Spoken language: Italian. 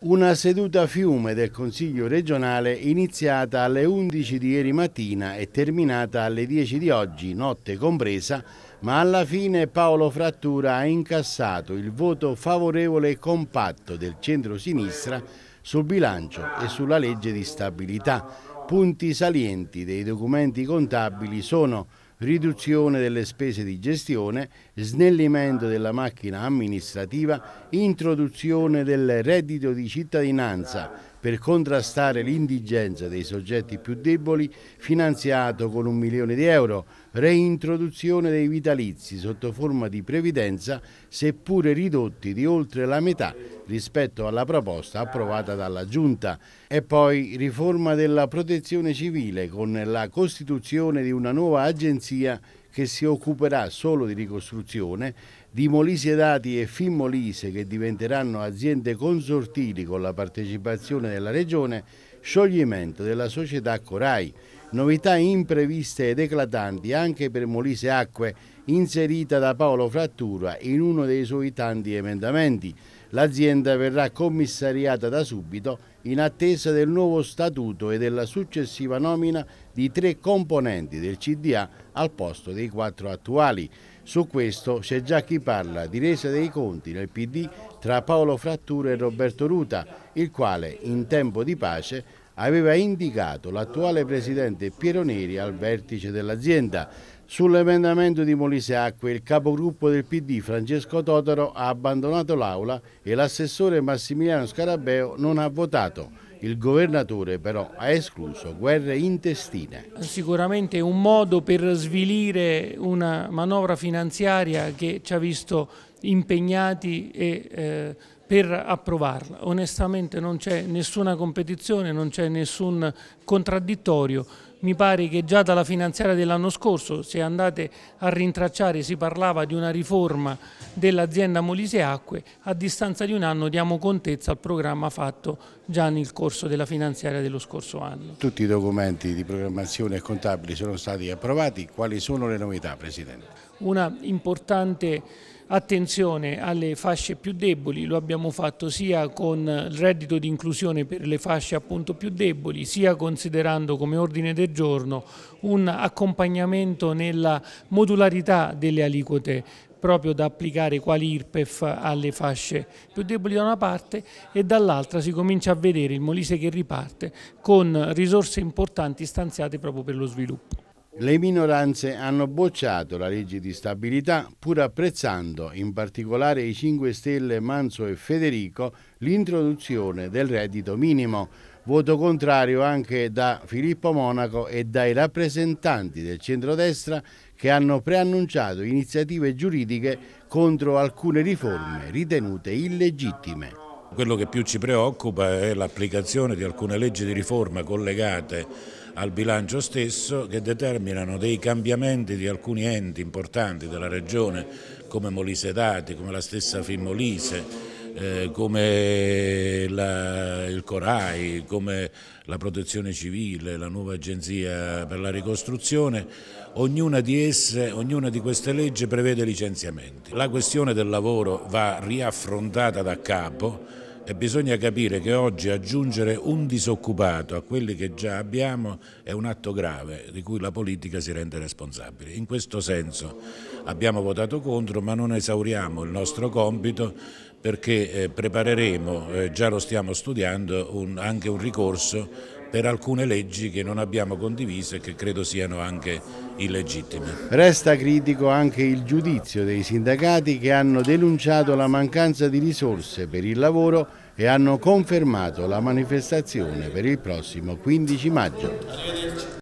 Una seduta a fiume del Consiglio regionale iniziata alle 11 di ieri mattina e terminata alle 10 di oggi, notte compresa, ma alla fine Paolo Frattura ha incassato il voto favorevole e compatto del centro-sinistra sul bilancio e sulla legge di stabilità. Punti salienti dei documenti contabili sono riduzione delle spese di gestione, snellimento della macchina amministrativa, introduzione del reddito di cittadinanza, per contrastare l'indigenza dei soggetti più deboli, finanziato con un milione di euro, reintroduzione dei vitalizi sotto forma di previdenza, seppure ridotti di oltre la metà rispetto alla proposta approvata dalla Giunta, e poi riforma della protezione civile con la costituzione di una nuova agenzia che si occuperà solo di ricostruzione, di Molise Dati e Fin Molise che diventeranno aziende consortili con la partecipazione della Regione, scioglimento della società Corai. Novità impreviste ed eclatanti anche per Molise Acque inserita da Paolo Frattura in uno dei suoi tanti emendamenti. L'azienda verrà commissariata da subito in attesa del nuovo statuto e della successiva nomina di tre componenti del CDA al posto dei quattro attuali. Su questo c'è già chi parla di resa dei conti nel PD tra Paolo Frattura e Roberto Ruta, il quale in tempo di pace aveva indicato l'attuale presidente Piero Neri al vertice dell'azienda. Sull'emendamento di Molise Acque il capogruppo del PD Francesco Totaro ha abbandonato l'aula e l'assessore Massimiliano Scarabeo non ha votato. Il governatore però ha escluso guerre intestine. Sicuramente un modo per svilire una manovra finanziaria che ci ha visto impegnati e eh, per approvarla. Onestamente non c'è nessuna competizione, non c'è nessun contraddittorio, mi pare che già dalla finanziaria dell'anno scorso, se andate a rintracciare, si parlava di una riforma dell'azienda Molise Acque, a distanza di un anno diamo contezza al programma fatto già nel corso della finanziaria dello scorso anno. Tutti i documenti di programmazione e contabili sono stati approvati, quali sono le novità Presidente? Una importante attenzione alle fasce più deboli, lo abbiamo fatto sia con il reddito di inclusione per le fasce appunto più deboli, sia considerando come ordine del e giorno, un accompagnamento nella modularità delle aliquote proprio da applicare quali IRPEF alle fasce più deboli da una parte e dall'altra si comincia a vedere il Molise che riparte con risorse importanti stanziate proprio per lo sviluppo. Le minoranze hanno bocciato la legge di stabilità pur apprezzando, in particolare i 5 Stelle Manzo e Federico, l'introduzione del reddito minimo voto contrario anche da Filippo Monaco e dai rappresentanti del centrodestra che hanno preannunciato iniziative giuridiche contro alcune riforme ritenute illegittime. Quello che più ci preoccupa è l'applicazione di alcune leggi di riforma collegate al bilancio stesso che determinano dei cambiamenti di alcuni enti importanti della regione come Molise Dati, come la stessa Fimmolise eh, come la, il Corai, come la Protezione Civile, la nuova Agenzia per la Ricostruzione, ognuna di esse, ognuna di queste leggi prevede licenziamenti. La questione del lavoro va riaffrontata da capo e bisogna capire che oggi aggiungere un disoccupato a quelli che già abbiamo è un atto grave di cui la politica si rende responsabile. In questo senso abbiamo votato contro ma non esauriamo il nostro compito perché eh, prepareremo, eh, già lo stiamo studiando, un, anche un ricorso per alcune leggi che non abbiamo condiviso e che credo siano anche illegittime. Resta critico anche il giudizio dei sindacati che hanno denunciato la mancanza di risorse per il lavoro e hanno confermato la manifestazione per il prossimo 15 maggio.